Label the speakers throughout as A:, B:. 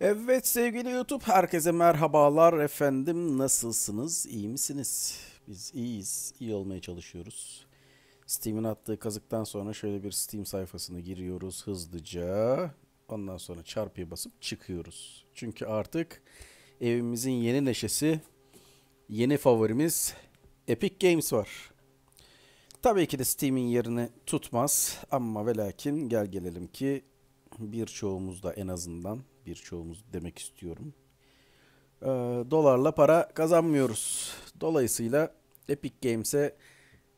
A: Evet sevgili YouTube herkese merhabalar efendim nasılsınız iyi misiniz? Biz iyiyiz iyi olmaya çalışıyoruz. Steam'in attığı kazıktan sonra şöyle bir Steam sayfasını giriyoruz hızlıca. Ondan sonra çarpıya basıp çıkıyoruz. Çünkü artık evimizin yeni neşesi, yeni favorimiz Epic Games var. Tabii ki de Steam'in yerini tutmaz ama velakin gel gelelim ki birçoğumuz da en azından birçoğumuz demek istiyorum. E, dolarla para kazanmıyoruz. Dolayısıyla Epic Games'e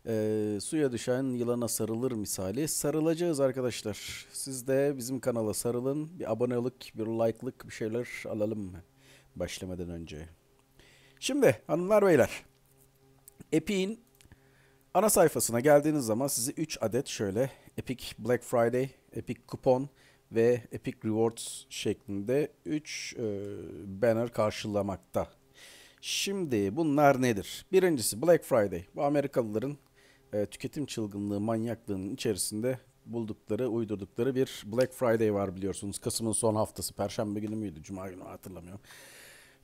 A: e, suya düşen yılana sarılır misali sarılacağız arkadaşlar. Siz de bizim kanala sarılın. Bir abonelik, bir like'lık bir şeyler alalım mı? başlamadan önce. Şimdi hanımlar beyler. Epic'in ana sayfasına geldiğiniz zaman sizi 3 adet şöyle Epic Black Friday, Epic Kupon, ve Epic Rewards şeklinde 3 e, banner karşılamakta. Şimdi bunlar nedir? Birincisi Black Friday. Bu Amerikalıların e, tüketim çılgınlığı manyaklığının içerisinde buldukları, uydurdukları bir Black Friday var biliyorsunuz. Kasım'ın son haftası, Perşembe günü müydü, Cuma günü hatırlamıyorum.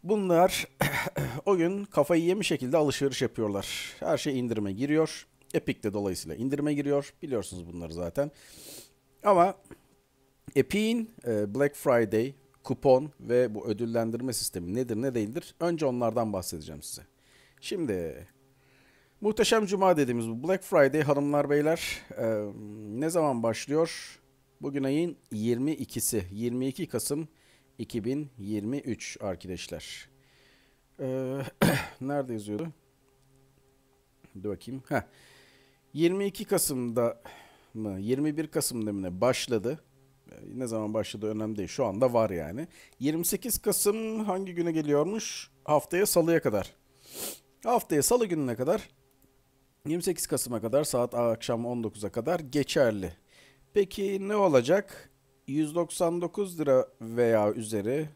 A: Bunlar o gün kafayı yemiş şekilde alışveriş yapıyorlar. Her şey indirime giriyor. Epic de dolayısıyla indirime giriyor. Biliyorsunuz bunları zaten. Ama Epic'in e, Black Friday, kupon ve bu ödüllendirme sistemi nedir ne değildir? Önce onlardan bahsedeceğim size. Şimdi muhteşem cuma dediğimiz bu Black Friday hanımlar beyler e, ne zaman başlıyor? Bugün ayın 22'si 22 Kasım 2023 arkadaşlar. Ee, nerede yazıyordu? Dur bakayım. Heh. 22 Kasım'da mı 21 Kasım'da mı ne başladı? ne zaman başladı önemli değil. Şu anda var yani. 28 Kasım hangi güne geliyormuş? Haftaya salıya kadar. Haftaya salı gününe kadar 28 Kasım'a kadar saat akşam 19'a kadar geçerli. Peki ne olacak? 199 lira veya üzeri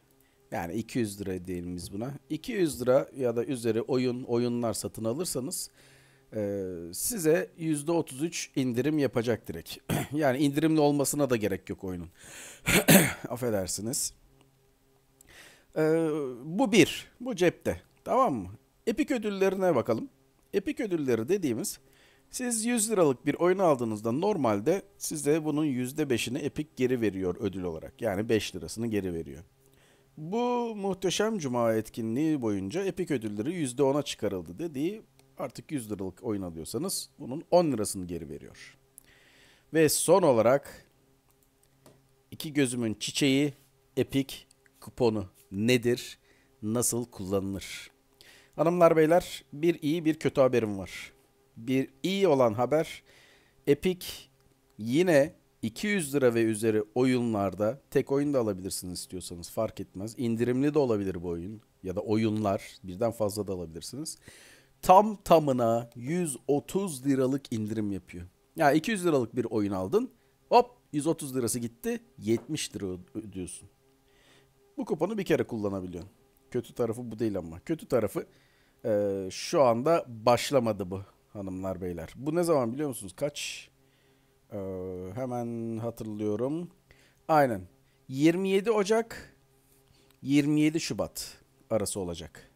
A: yani 200 lira diyelim biz buna. 200 lira ya da üzeri oyun oyunlar satın alırsanız e, size %33 indirim yapacak direkt. yani indirimli olmasına da gerek yok oyunun. Affedersiniz. E, bu bir. Bu cepte. Tamam mı? Epic ödüllerine bakalım. Epic ödülleri dediğimiz siz 100 liralık bir oyun aldığınızda normalde size bunun %5'ini Epic geri veriyor ödül olarak. Yani 5 lirasını geri veriyor. Bu muhteşem cuma etkinliği boyunca Epic ödülleri %10'a çıkarıldı dediği Artık 100 liralık oyun alıyorsanız bunun 10 lirasını geri veriyor. Ve son olarak iki gözümün çiçeği Epic kuponu nedir? Nasıl kullanılır? Hanımlar beyler bir iyi bir kötü haberim var. Bir iyi olan haber Epic yine 200 lira ve üzeri oyunlarda tek oyun da alabilirsiniz istiyorsanız fark etmez. İndirimli de olabilir bu oyun ya da oyunlar birden fazla da alabilirsiniz tam tamına 130 liralık indirim yapıyor. Ya yani 200 liralık bir oyun aldın. Hop 130 lirası gitti. 70 lira ödüyorsun. Bu kuponu bir kere kullanabiliyorsun. Kötü tarafı bu değil ama. Kötü tarafı e, şu anda başlamadı bu hanımlar beyler. Bu ne zaman biliyor musunuz? Kaç? E, hemen hatırlıyorum. Aynen. 27 Ocak 27 Şubat arası olacak.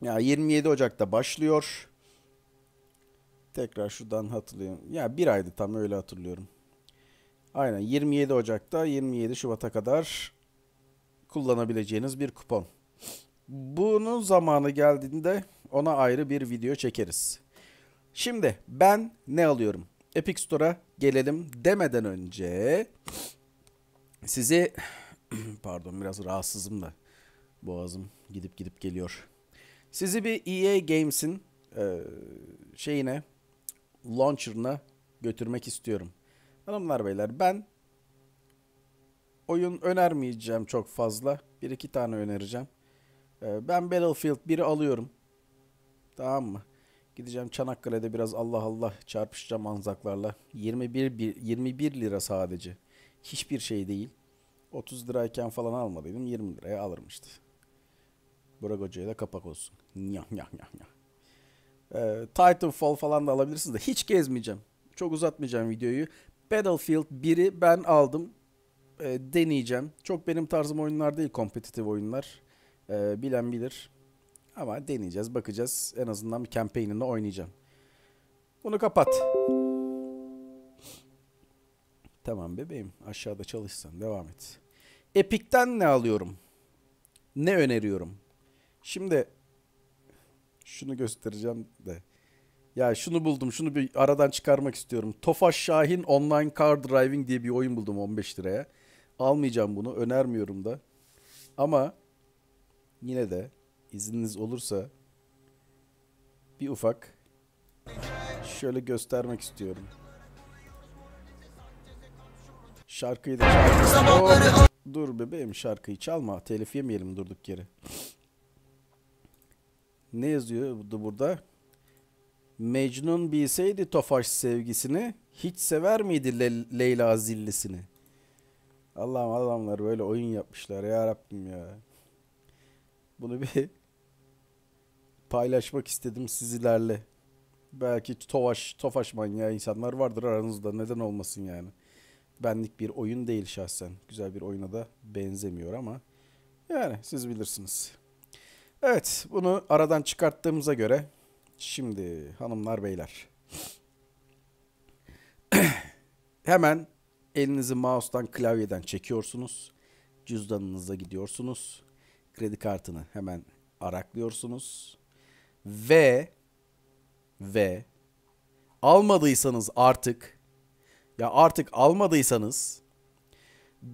A: Ya 27 Ocak'ta başlıyor. Tekrar şuradan hatırlayayım. Ya bir aydı tam öyle hatırlıyorum. Aynen 27 Ocak'ta 27 Şubat'a kadar kullanabileceğiniz bir kupon. Bunun zamanı geldiğinde ona ayrı bir video çekeriz. Şimdi ben ne alıyorum? Epic Store'a gelelim demeden önce sizi pardon biraz rahatsızım da boğazım gidip gidip geliyor. Sizi bir EA Games'in e, şeyine, launcher'ına götürmek istiyorum. Hanımlar beyler ben oyun önermeyeceğim çok fazla. Bir iki tane önereceğim. E, ben Battlefield 1'i alıyorum. Tamam mı? Gideceğim Çanakkale'de biraz Allah Allah çarpışacağım anzaklarla. 21, 21 lira sadece. Hiçbir şey değil. 30 lirayken falan almadıydım 20 liraya alırmıştı. Burak Hoca'ya da kapak olsun. Nyah nyah nyah nyah. Ee, Titanfall falan da alabilirsiniz de hiç gezmeyeceğim. Çok uzatmayacağım videoyu. Battlefield 1'i ben aldım. E, deneyeceğim. Çok benim tarzım oyunlar değil kompetitif oyunlar. E, bilen bilir. Ama deneyeceğiz, bakacağız. En azından bir campaign'ini oynayacağım. Bunu kapat. Tamam bebeğim. Aşağıda çalışsan devam et. Epic'ten ne alıyorum? Ne öneriyorum? Şimdi şunu göstereceğim de. Ya şunu buldum. Şunu bir aradan çıkarmak istiyorum. Tofaş Şahin Online Car Driving diye bir oyun buldum 15 liraya. Almayacağım bunu. Önermiyorum da. Ama yine de izniniz olursa bir ufak şöyle göstermek istiyorum. Şarkıyı da çal. Oh, dur bebeğim şarkıyı çalma. Telif yemeyelim durduk yere ne yazıyordu burada? Mecnun bilseydi Tofaş sevgisini hiç sever miydi Le- Leyla zillisini? Allah'ım adamlar böyle oyun yapmışlar ya Rabbim ya. Bunu bir paylaşmak istedim sizlerle. Belki Tofaş, Tofaş manyağı insanlar vardır aranızda neden olmasın yani. Benlik bir oyun değil şahsen. Güzel bir oyuna da benzemiyor ama yani siz bilirsiniz. Evet bunu aradan çıkarttığımıza göre şimdi hanımlar beyler hemen elinizi mouse'dan klavyeden çekiyorsunuz. Cüzdanınıza gidiyorsunuz. Kredi kartını hemen araklıyorsunuz. Ve ve almadıysanız artık ya artık almadıysanız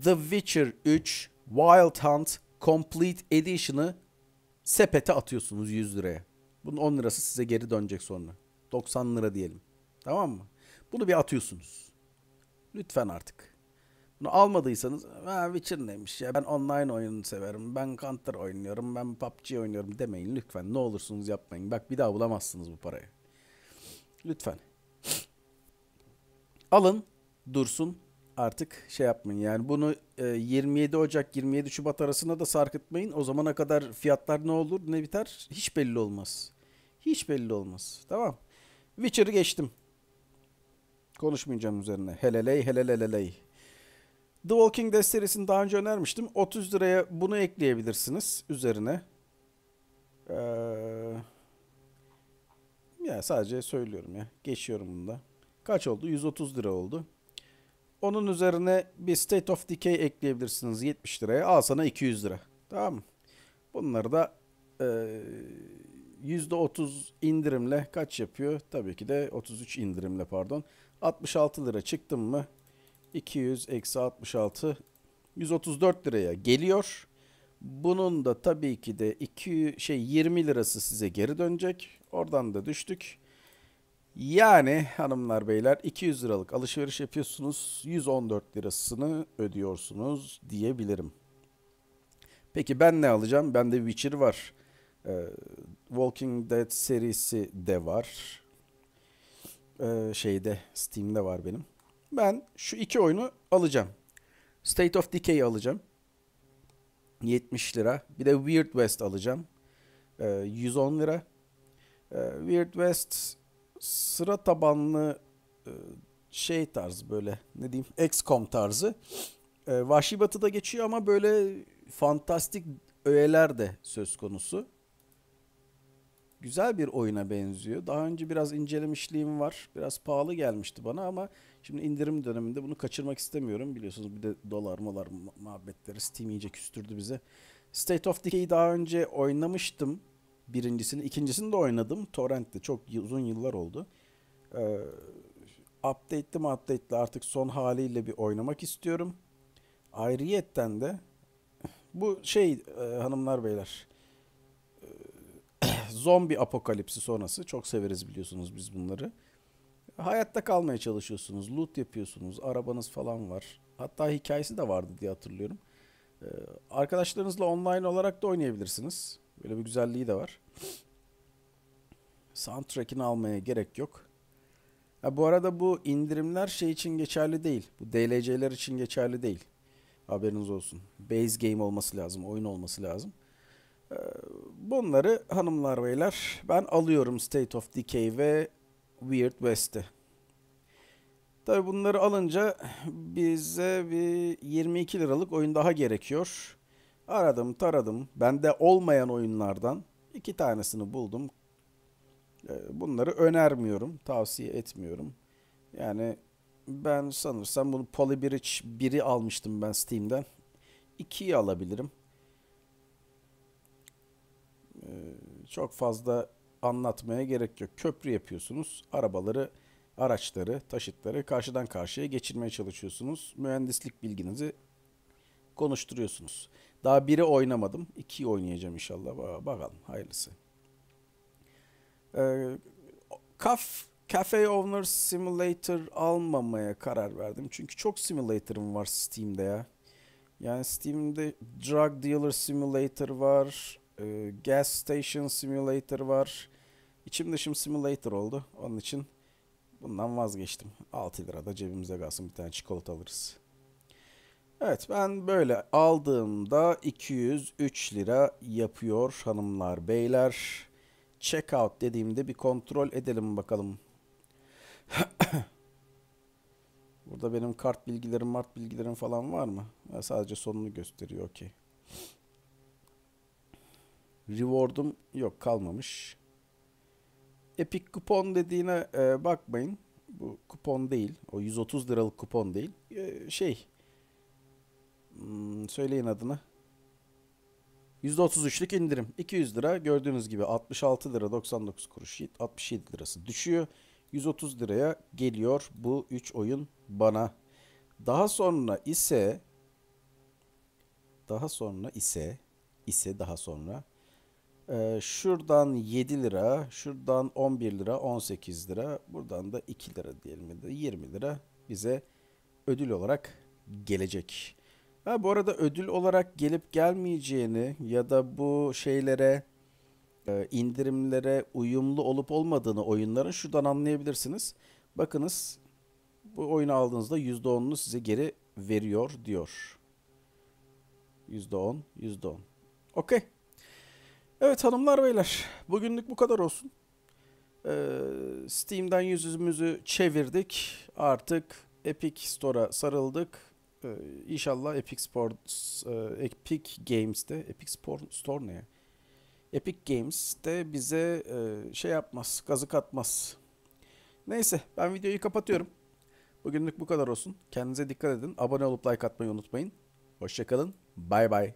A: The Witcher 3 Wild Hunt Complete Edition'ı sepete atıyorsunuz 100 liraya. Bunun 10 lirası size geri dönecek sonra. 90 lira diyelim. Tamam mı? Bunu bir atıyorsunuz. Lütfen artık. Bunu almadıysanız ha Witcher neymiş ya ben online oyunu severim. Ben Counter oynuyorum. Ben PUBG oynuyorum demeyin lütfen. Ne olursunuz yapmayın. Bak bir daha bulamazsınız bu parayı. Lütfen. Alın dursun artık şey yapmayın. Yani bunu 27 e, Ocak 27 Şubat arasında da sarkıtmayın. O zamana kadar fiyatlar ne olur ne biter hiç belli olmaz. Hiç belli olmaz. Tamam. Witcher'ı geçtim. Konuşmayacağım üzerine. Heleley heleleleley. The Walking Dead serisini daha önce önermiştim. 30 liraya bunu ekleyebilirsiniz üzerine. Ee, ya sadece söylüyorum ya. Geçiyorum bunda. Kaç oldu? 130 lira oldu. Onun üzerine bir State of Decay ekleyebilirsiniz 70 liraya. Al sana 200 lira. Tamam mı? Bunları da e, %30 indirimle kaç yapıyor? Tabii ki de 33 indirimle pardon. 66 lira çıktım mı? 200 eksi 66 134 liraya geliyor. Bunun da tabii ki de 2 şey 20 lirası size geri dönecek. Oradan da düştük. Yani hanımlar beyler 200 liralık alışveriş yapıyorsunuz. 114 lirasını ödüyorsunuz diyebilirim. Peki ben ne alacağım? Bende Witcher var. Ee, Walking Dead serisi de var. Ee, şeyde Steam'de var benim. Ben şu iki oyunu alacağım. State of Decay alacağım. 70 lira. Bir de Weird West alacağım. Ee, 110 lira. Ee, Weird West sıra tabanlı e, şey tarzı böyle ne diyeyim XCOM tarzı. E, Vahşi Batı'da geçiyor ama böyle fantastik öğeler de söz konusu. Güzel bir oyuna benziyor. Daha önce biraz incelemişliğim var. Biraz pahalı gelmişti bana ama şimdi indirim döneminde bunu kaçırmak istemiyorum. Biliyorsunuz bir de dolar molar muhabbetleri Steam iyice küstürdü bize. State of Decay'i daha önce oynamıştım. Birincisini, ikincisini de oynadım. Torrent'te çok uzun yıllar oldu. Ee, update'li mi update'li artık son haliyle bir oynamak istiyorum. Ayrıyetten de bu şey e, hanımlar beyler e, zombi apokalipsi sonrası çok severiz biliyorsunuz biz bunları. Hayatta kalmaya çalışıyorsunuz, loot yapıyorsunuz, arabanız falan var. Hatta hikayesi de vardı diye hatırlıyorum. Ee, arkadaşlarınızla online olarak da oynayabilirsiniz. Böyle bir güzelliği de var. Soundtrack'ini almaya gerek yok. Ha, bu arada bu indirimler şey için geçerli değil. Bu DLC'ler için geçerli değil. Haberiniz olsun. Base game olması lazım. Oyun olması lazım. Ee, bunları hanımlar beyler ben alıyorum State of Decay ve Weird West'i. Tabi bunları alınca bize bir 22 liralık oyun daha gerekiyor. Aradım taradım. Bende olmayan oyunlardan iki tanesini buldum. Ee, bunları önermiyorum. Tavsiye etmiyorum. Yani ben sanırsam bunu Polybridge 1'i almıştım ben Steam'den. 2'yi alabilirim. Ee, çok fazla anlatmaya gerek yok. Köprü yapıyorsunuz. Arabaları, araçları, taşıtları karşıdan karşıya geçirmeye çalışıyorsunuz. Mühendislik bilginizi konuşturuyorsunuz. Daha biri oynamadım. 2'yi oynayacağım inşallah. Bakalım hayırlısı. Ee, Kaf Cafe Owner Simulator almamaya karar verdim. Çünkü çok simulator'ım var Steam'de ya. Yani Steam'de Drug Dealer Simulator var. E, gas Station Simulator var. İçim dışım simulator oldu. Onun için bundan vazgeçtim. 6 lira da cebimize kalsın bir tane çikolata alırız. Evet ben böyle aldığımda 203 lira yapıyor hanımlar beyler. Checkout dediğimde bir kontrol edelim bakalım. Burada benim kart bilgilerim, mart bilgilerim falan var mı? Ya sadece sonunu gösteriyor okey. Reward'um yok kalmamış. Epic kupon dediğine e, bakmayın. Bu kupon değil. O 130 liralık kupon değil. E, şey Hmm, söyleyin adını. %33'lük indirim. 200 lira gördüğünüz gibi 66 lira 99 kuruş 67 lirası düşüyor. 130 liraya geliyor bu 3 oyun bana. Daha sonra ise daha sonra ise ise daha sonra e, şuradan 7 lira, şuradan 11 lira, 18 lira, buradan da 2 lira diyelim de 20 lira bize ödül olarak gelecek. Ha, bu arada ödül olarak gelip gelmeyeceğini ya da bu şeylere e, indirimlere uyumlu olup olmadığını oyunların şuradan anlayabilirsiniz. Bakınız bu oyunu aldığınızda %10'unu size geri veriyor diyor. %10, %10. Okey. Evet hanımlar beyler bugünlük bu kadar olsun. Ee, Steam'den yüzümüzü çevirdik. Artık Epic Store'a sarıldık. Ee, inşallah Epic Sports, e, Epic Games'te, Epic Sport Store ne ya? Epic Games'te bize e, şey yapmaz, kazık atmaz. Neyse ben videoyu kapatıyorum. Bugünlük bu kadar olsun. Kendinize dikkat edin. Abone olup like atmayı unutmayın. Hoşçakalın. Bay bay.